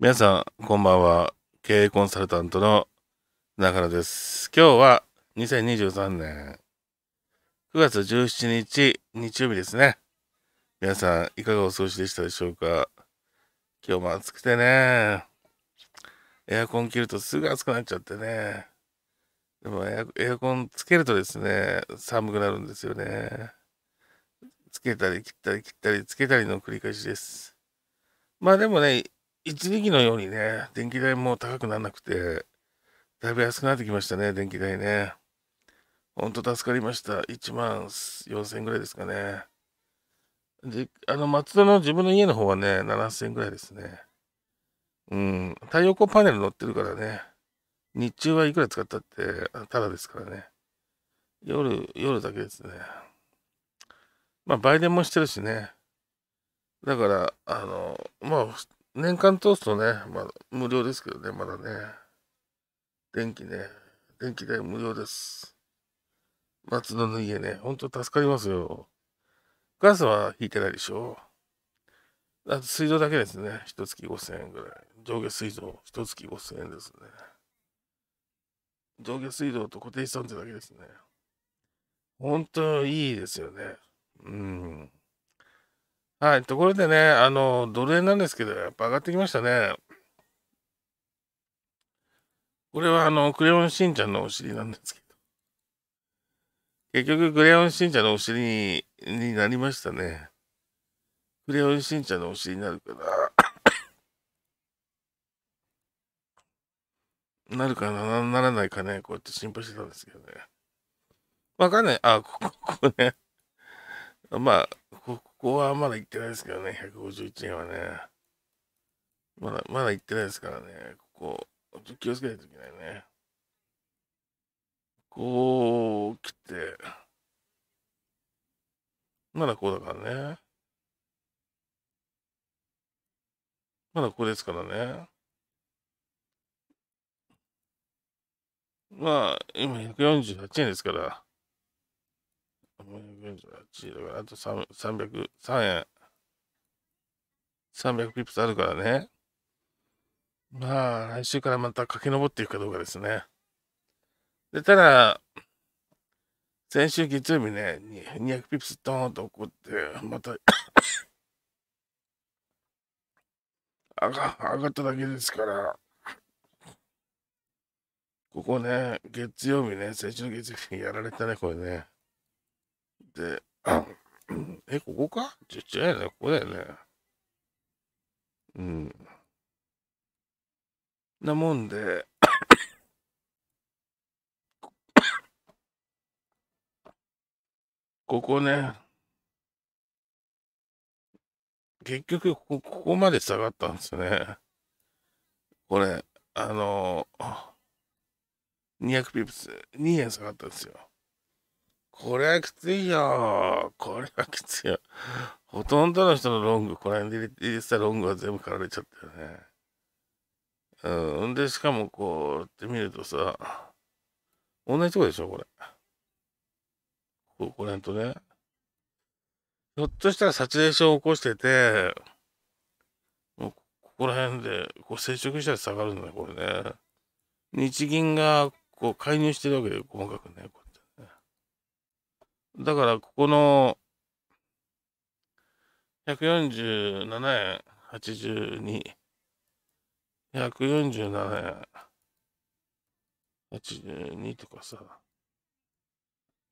皆さん、こんばんは。経営コンサルタントの中野です。今日は2023年9月17日、日曜日ですね。皆さん、いかがお過ごしでしたでしょうか今日も暑くてね。エアコン切るとすぐ暑くなっちゃってね。でもエア、エアコンつけるとですね、寒くなるんですよね。つけたり切ったり切ったりつけたりの繰り返しです。まあでもね、一時期のようにね、電気代も高くならなくて、だいぶ安くなってきましたね、電気代ね。ほんと助かりました。1万4000円ぐらいですかね。で、あの、松戸の自分の家の方はね、7000円ぐらいですね。うん、太陽光パネル乗ってるからね、日中はいくら使ったって、ただですからね。夜、夜だけですね。まあ、売電もしてるしね。だから、あの、まあ、年間通すとね、ま無料ですけどね、まだね。電気ね、電気代無料です。松戸の家ね、ほんと助かりますよ。ガスは引いてないでしょ。あと水道だけですね。一月5000円ぐらい。上下水道、一月5000円ですね。上下水道と固定資産税だけですね。ほんといいですよね。うん。はい、ところでね、あの、ドル円なんですけど、やっぱ上がってきましたね。これはあの、クレヨンしんちゃんのお尻なんですけど。結局、クレヨンしんちゃんのお尻にになりましたね。クレヨンしんちゃんのお尻になるかな。なるかな、ならないかね、こうやって心配してたんですけどね。わかんない。あ、ここ、ここね。まあ、ここはまだ行ってないですけどね、151円はね。まだ、まだ行ってないですからね、ここ、ちょっと気をつけないといけないね。こう、来て、まだこうだからね。まだここですからね。まあ、今148円ですから。あと303円。300ピップスあるからね。まあ、来週からまた駆け上っていくかどうかですね。で、ただ、先週月曜日ね、200ピップスドーンと怒って、また上が、上がっただけですから、ここね、月曜日ね、先週の月曜日にやられたね、これね。、え、ここかちっちゃいね。ここだよね。うん。なもんで、ここね、結局こ、ここまで下がったんですよね。これ、あのー、200ピプス、2円下がったんですよ。これはきついよ。これはきついよ。ほとんどの人のロング、この辺で入れてたロングは全部刈られちゃったよね。うん。で、しかもこうやって見るとさ、同じとこでしょ、これ。ここら辺とね。ひょっとしたらサチュレーションを起こしてて、もうここら辺でこう接触したら下がるんだね、これね。日銀がこう介入してるわけで、細かくね、これ。だから、ここの、147円82。147円82とかさ。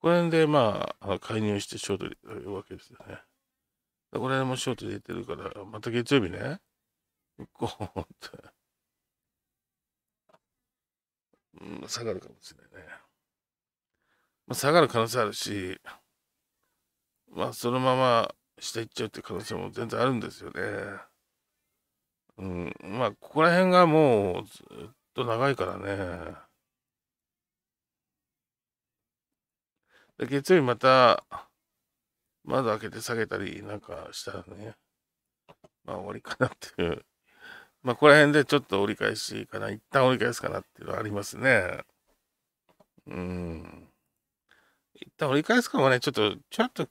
これで、まあ、介入してショートでるわけですよね。これもショートで入れてるから、また月曜日ね。こうって。うん、下がるかもしれないね。まあ、下がる可能性あるし、まあ、そのまま下行っちゃうって可能性も全然あるんですよね。うん、まあ、ここら辺がもうずっと長いからね。で月曜日また、窓開けて下げたりなんかしたらね、まあ終わりかなっていう。まあ、ここら辺でちょっと折り返しかな。一旦折り返すかなっていうのはありますね。うん。一旦折り返すかもね、ちょっと、ちょっと、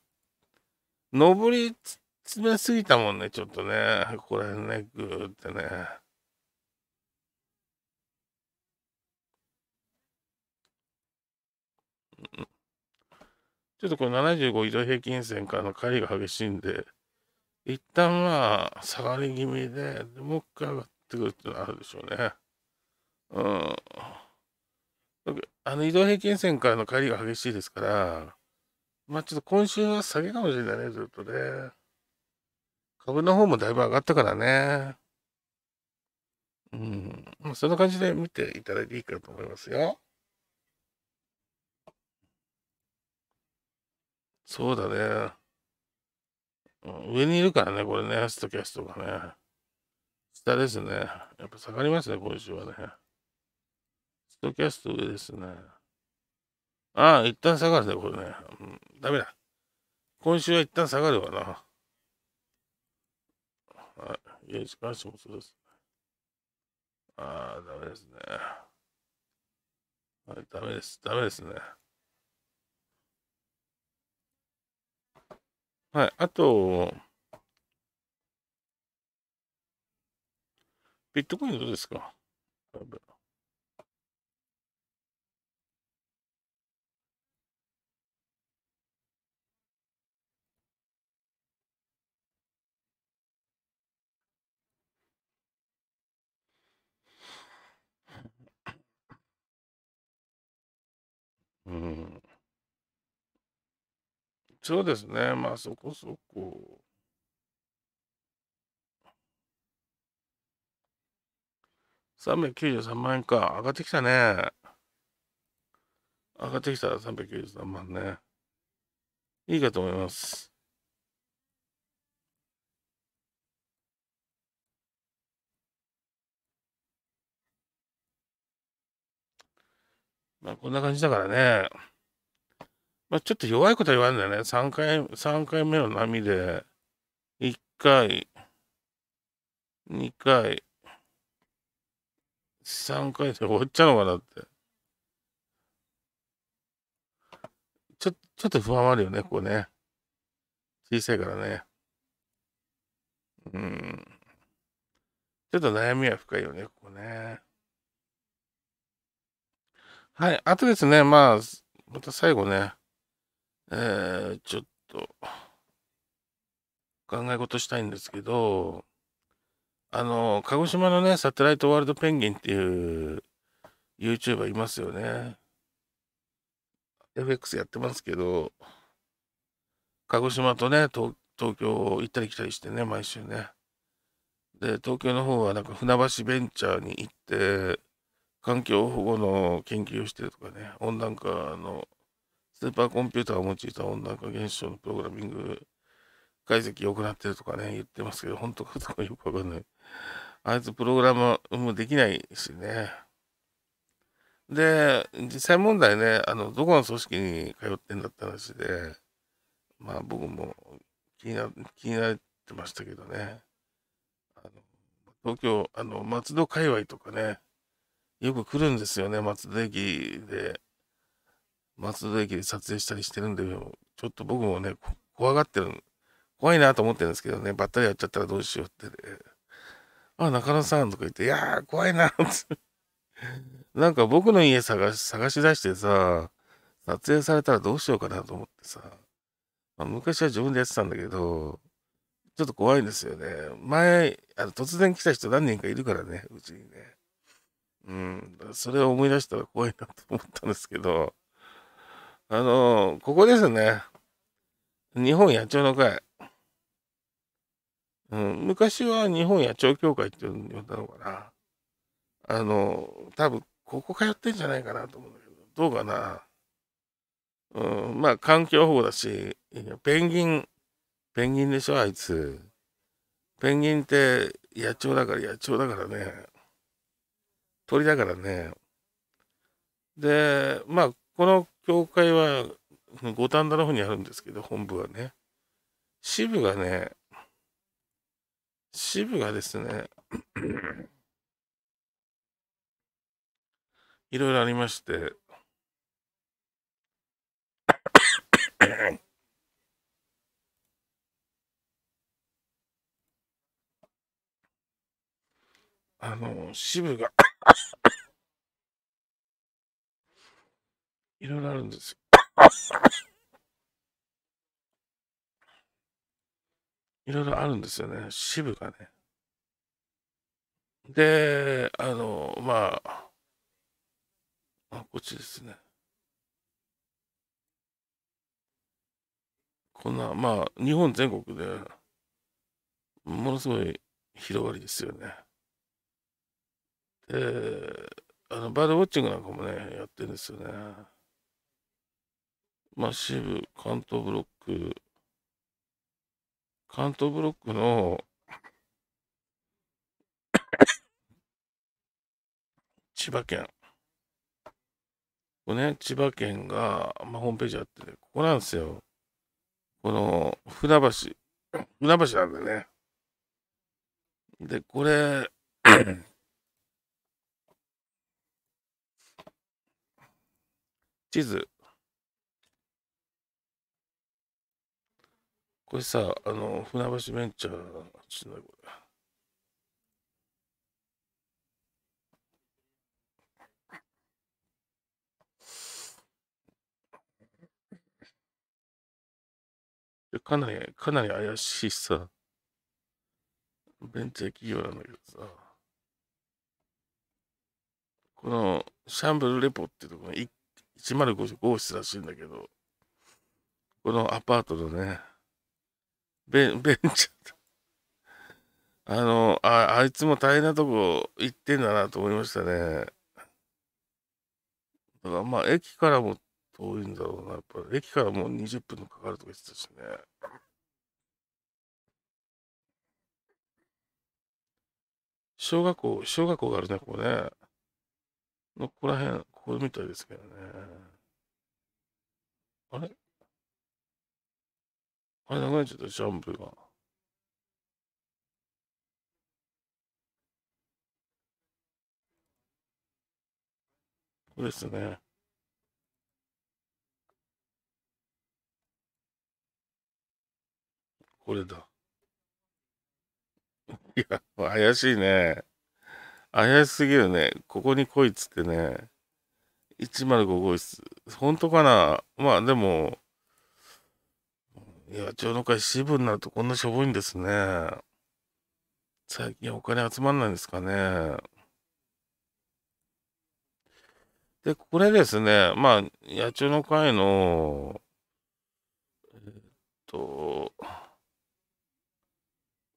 上り詰めすぎたもんね、ちょっとね。ここら辺ね、ぐーってね。ちょっとこれ75移動平均線からの乖りが激しいんで、一旦まあ、下がり気味で、もう一回上がってくるってのはあるでしょうね。うん。あの移動平均線からの帰りが激しいですから、まあちょっと今週は下げかもしれないね、ずっとね。株の方もだいぶ上がったからね。うん。まあ、そんな感じで見ていただいていいかと思いますよ。そうだね。上にいるからね、これね、ストキャストがね。下ですね。やっぱ下がりますね、今週はね。ドキャスト上ですね。ああ、一旦下がるね、これね。うん、ダメだ。今週は一旦下がるわな。はい。いや、しかもそうです。ああ、ダメですね。はい、ダメです。ダメですね。はい、あと、ビットコインどうですかうん。そうですね。まあ、そこそこ。393万円か。上がってきたね。上がってきたら393万ね。いいかと思います。まあ、こんな感じだからね。まあ、ちょっと弱いことは言わんだよね。3回、3回目の波で、1回、2回、3回で終わっちゃうのかなって。ちょ、ちょっと不安あるよね、ここね。小さいからね。うん。ちょっと悩みは深いよね、ここね。はい。あとですね、まあ、また最後ね、えー、ちょっと、考え事したいんですけど、あの、鹿児島のね、サテライトワールドペンギンっていう YouTuber いますよね。FX やってますけど、鹿児島とね、東京行ったり来たりしてね、毎週ね。で、東京の方はなんか船橋ベンチャーに行って、環境保護の研究をしてるとかね、温暖化のスーパーコンピューターを用いた温暖化現象のプログラミング解析を行ってるとかね、言ってますけど、本当かとかよくわかんない。あいつプログラムできないしね。で、実際問題ね、あの、どこの組織に通ってんだって話で、まあ僕も気にな気になってましたけどね。あの東京、あの、松戸界隈とかね、よく来るんですよね、松戸駅で。松戸駅で撮影したりしてるんで、ちょっと僕もね、怖がってる。怖いなと思ってるんですけどね、ばったりやっちゃったらどうしようって、ね。あ、中野さんとか言って、いやー、怖いなって。なんか僕の家探し、探し出してさ、撮影されたらどうしようかなと思ってさ。まあ、昔は自分でやってたんだけど、ちょっと怖いんですよね。前、あの突然来た人何人かいるからね、うちにね。うん、それを思い出したら怖いなと思ったんですけど、あの、ここですね。日本野鳥の会。うん、昔は日本野鳥協会って呼んだのかな。あの、多分ここ通ってんじゃないかなと思うんだけど、どうかな。うん、まあ環境保護だし、ペンギン、ペンギンでしょ、あいつ。ペンギンって野鳥だから野鳥だからね。鳥だからね。で、まあ、この教会は五反田の方にあるんですけど、本部はね。支部がね、支部がですね、いろいろありまして、あの、支部が いろいろあるんですよ。いろいろあるんですよね、支部がね。で、あの、まあ、あこっちですね。こんな、まあ、日本全国で、ものすごい広がりですよね。えあのバードウォッチングなんかもね、やってるんですよね。マッシブ、関東ブロック、関東ブロックの千葉県。これね、千葉県が、まあ、ホームページあってね、ここなんですよ。この、船橋。船橋なんだよね。で、これ、地図。これさ、あの、船橋ベンチャー、ちょっとこれ。かなり、かなり怪しいさ。ベンチャー企業なんだけどさ。この、シャンブルレポっていうところの1 105室らしいんだけど、このアパートのね、ベン、ベンチャー、あの、あ、あいつも大変なとこ行ってんだなと思いましたね。だからまあ、駅からも遠いんだろうな。やっぱ駅からもう20分かかるとか言ってたしね。小学校、小学校があるね、ここね。のここら辺、これみたいですけどね。あれあれ、流れちゃった、ジャンプが。そうですね。これだ。いや、怪しいね。怪しすぎるね。ここに来いっつってね。105号室。本当かなまあでも、いや、の会支部になるとこんなしょぼいんですね。最近お金集まんないんですかね。で、これですね、まあ、野鳥の会の、えっと、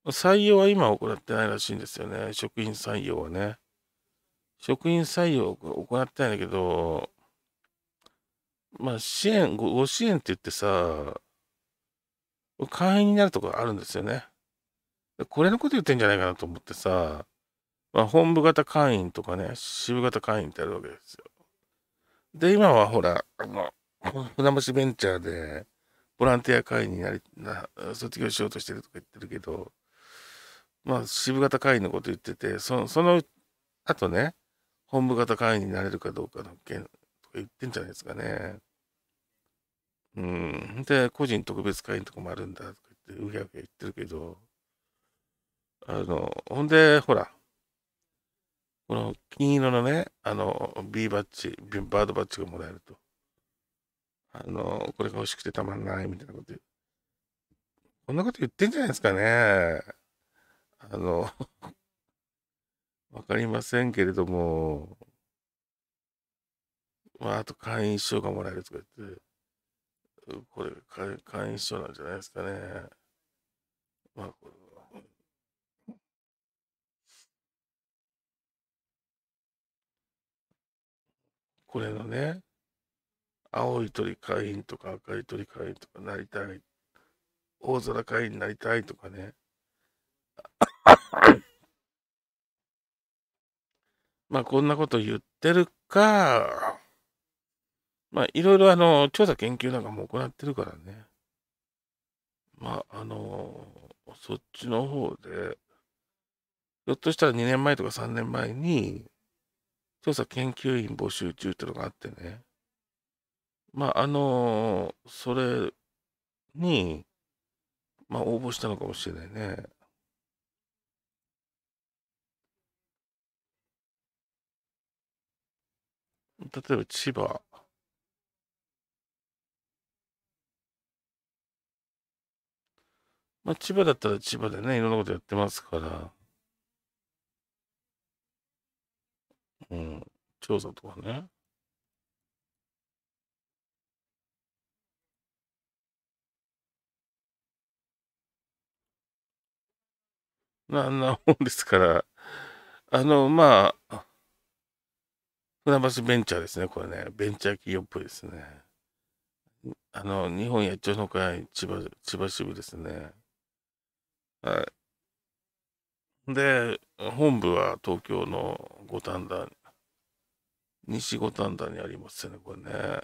採用は今行ってないらしいんですよね。職員採用はね。職員採用を行ったんだけど、まあ、支援ご、ご支援って言ってさ、会員になるとこあるんですよね。これのこと言ってんじゃないかなと思ってさ、まあ、本部型会員とかね、支部型会員ってあるわけですよ。で、今はほら、あの、船橋ベンチャーで、ボランティア会員になりな、卒業しようとしてるとか言ってるけど、まあ、支部型会員のこと言ってて、その、その後ね、本部型会員になれるかどうかの件とか言ってんじゃないですかね。うん。で、個人特別会員とかもあるんだとか言って、うぎうぎ言ってるけど、あの、ほんで、ほら、この金色のね、あの、B バッジ、バードバッジがもらえると。あの、これが欲しくてたまんないみたいなこと言う。こんなこと言ってんじゃないですかね。あの、わかりませんけれども、まあ、あと会員証がもらえるとか言って、これ会、会員証なんじゃないですかね。まあ、これこれのね、青い鳥会員とか赤い鳥会員とかなりたい、大空会員になりたいとかね。まあ、こんなこと言ってるか、まあ、いろいろあの、調査研究なんかも行ってるからね。まあ、あの、そっちの方で、ひょっとしたら2年前とか3年前に、調査研究員募集中ってのがあってね。まあ、あの、それに、まあ、応募したのかもしれないね。例えば千葉。まあ、千葉だったら千葉でね、いろんなことやってますから。うん、調査とかね。な、なもんですから、あの、まあ、船橋ベンチャーですね、これね。ベンチャー企業っぽいですね。あの、日本野鳥の会千葉、千葉支部ですね。はい。で、本部は東京の五反田、西五反田にありますよね、これね。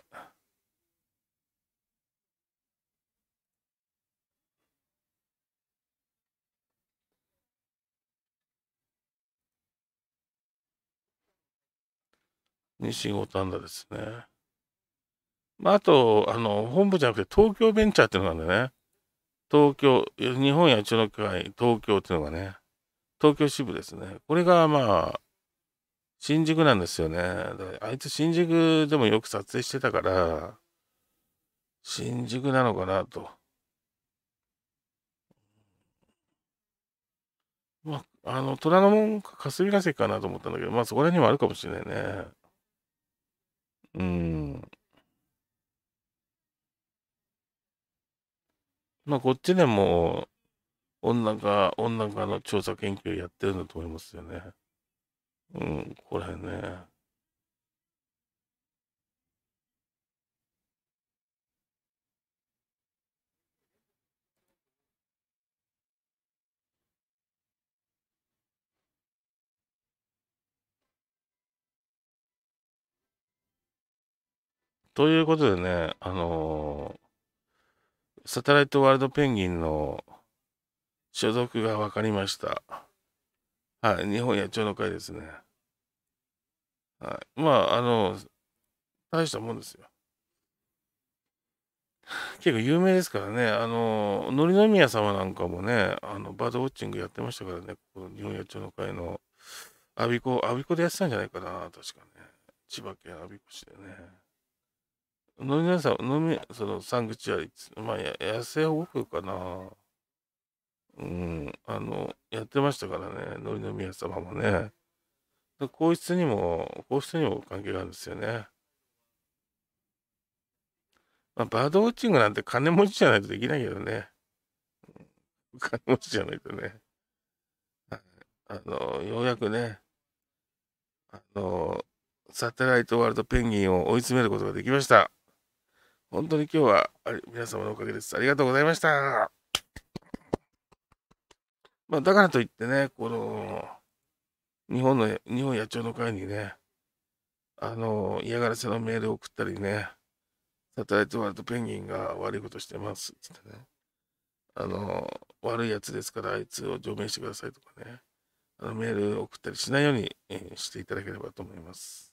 西五反田ですね。まあ、あと、あの、本部じゃなくて東京ベンチャーっていうのがあるんだよね。東京、日本野鳥の会東京っていうのがね、東京支部ですね。これがまあ、新宿なんですよね。あいつ新宿でもよく撮影してたから、新宿なのかなと。まあ、あの、虎ノ門か霞が関かなと思ったんだけど、まあそこら辺にもあるかもしれないね。うん。まあ、こっちでも、温暖化、温暖化の調査研究やってるんだと思いますよね。うん、これね。ということでね、あのー、サテライトワールドペンギンの所属が分かりました。はい、日本野鳥の会ですね。はい、まあ、あの、大したもんですよ。結構有名ですからね、あの、のりの宮様なんかもね、あの、バードウォッチングやってましたからね、この日本野鳥の会の、我孫子、我孫子でやってたんじゃないかな、確かね。千葉県我孫子市でね。飲み屋さん、飲み、そのサンクチュアリ、まあ、野生保護区かな。うん、あの、やってましたからね、のりの宮様もね。皇室にも、皇室にも関係があるんですよね。まあ、バードウォッチングなんて金持ちじゃないとできないけどね。金持ちじゃないとね。あの、ようやくね、あの、サテライトワールドペンギンを追い詰めることができました。本当に今日は皆様のおかげです。ありがとうございました。まあ、だからといってね、この、日本の、日本野鳥の会にね、あの、嫌がらせのメールを送ったりね、サタライトワールドペンギンが悪いことしてますっつってね、あの、悪いやつですからあいつを除名してくださいとかね、あのメール送ったりしないように、えしていただければと思います。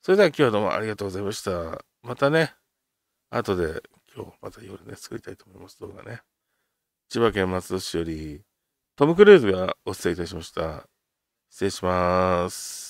それでは今日はどうもありがとうございました。またね。後で今日また夜ね、作りたいと思います、動画ね。千葉県松戸市より、トム・クルーズがお伝えいたしました。失礼します。